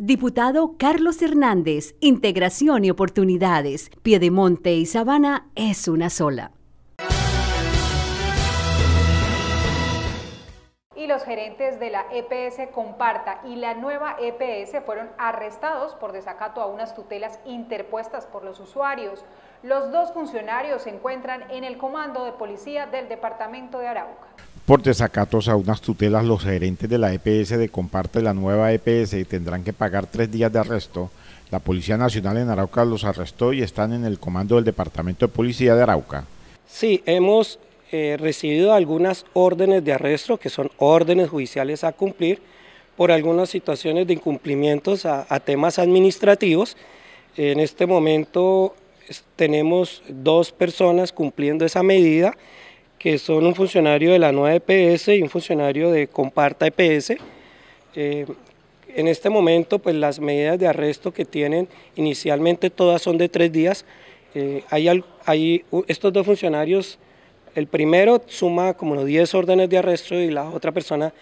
Diputado Carlos Hernández, Integración y Oportunidades, Piedemonte y Sabana es una sola. Y los gerentes de la EPS Comparta y la nueva EPS fueron arrestados por desacato a unas tutelas interpuestas por los usuarios. Los dos funcionarios se encuentran en el comando de policía del departamento de Arauca. Por desacatos a unas tutelas, los gerentes de la EPS de Comparte la nueva EPS tendrán que pagar tres días de arresto. La Policía Nacional en Arauca los arrestó y están en el comando del Departamento de Policía de Arauca. Sí, hemos eh, recibido algunas órdenes de arresto, que son órdenes judiciales a cumplir, por algunas situaciones de incumplimientos a temas administrativos. En este momento tenemos dos personas cumpliendo esa medida que son un funcionario de la nueva EPS y un funcionario de Comparta EPS. Eh, en este momento, pues las medidas de arresto que tienen inicialmente todas son de tres días. Eh, hay, estos dos funcionarios, el primero suma como los 10 órdenes de arresto y la otra persona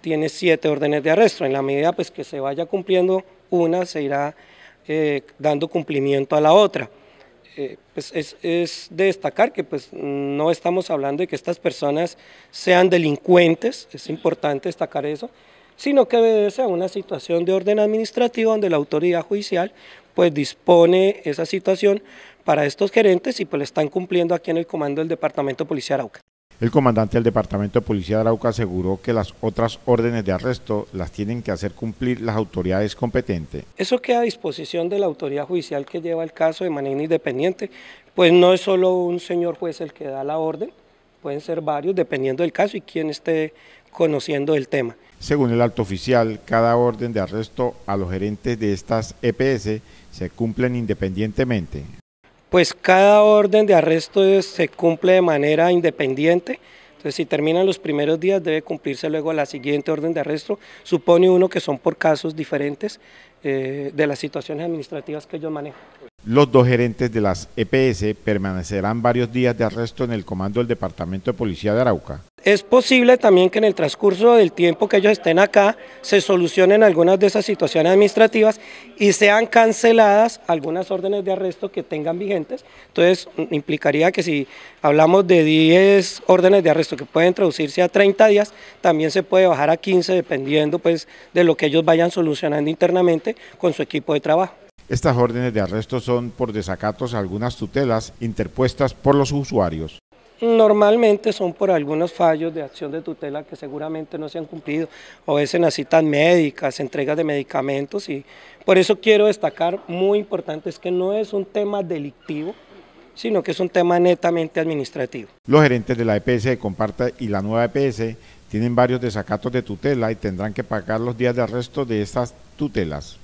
tiene siete órdenes de arresto. En la medida pues, que se vaya cumpliendo una, se irá eh, dando cumplimiento a la otra. Eh, pues es, de destacar que pues, no estamos hablando de que estas personas sean delincuentes, es importante destacar eso, sino que obedece a una situación de orden administrativo donde la autoridad judicial pues dispone esa situación para estos gerentes y pues están cumpliendo aquí en el comando del Departamento policial Arauca. El comandante del Departamento de Policía de Arauca aseguró que las otras órdenes de arresto las tienen que hacer cumplir las autoridades competentes. Eso queda a disposición de la autoridad judicial que lleva el caso de manera independiente, pues no es solo un señor juez el que da la orden, pueden ser varios dependiendo del caso y quien esté conociendo el tema. Según el alto oficial, cada orden de arresto a los gerentes de estas EPS se cumplen independientemente. Pues cada orden de arresto se cumple de manera independiente. Entonces, si terminan los primeros días, debe cumplirse luego la siguiente orden de arresto. Supone uno que son por casos diferentes eh, de las situaciones administrativas que ellos manejan. Los dos gerentes de las EPS permanecerán varios días de arresto en el comando del Departamento de Policía de Arauca. Es posible también que en el transcurso del tiempo que ellos estén acá se solucionen algunas de esas situaciones administrativas y sean canceladas algunas órdenes de arresto que tengan vigentes. Entonces, mm, implicaría que si hablamos de 10 órdenes de arresto que pueden traducirse a 30 días, también se puede bajar a 15 dependiendo pues, de lo que ellos vayan solucionando internamente con su equipo de trabajo. Estas órdenes de arresto son por desacatos a algunas tutelas interpuestas por los usuarios. Normalmente son por algunos fallos de acción de tutela que seguramente no se han cumplido, o veces las citas médicas, entregas de medicamentos y por eso quiero destacar, muy importante, es que no es un tema delictivo, sino que es un tema netamente administrativo. Los gerentes de la EPS de Comparta y la nueva EPS tienen varios desacatos de tutela y tendrán que pagar los días de arresto de estas tutelas.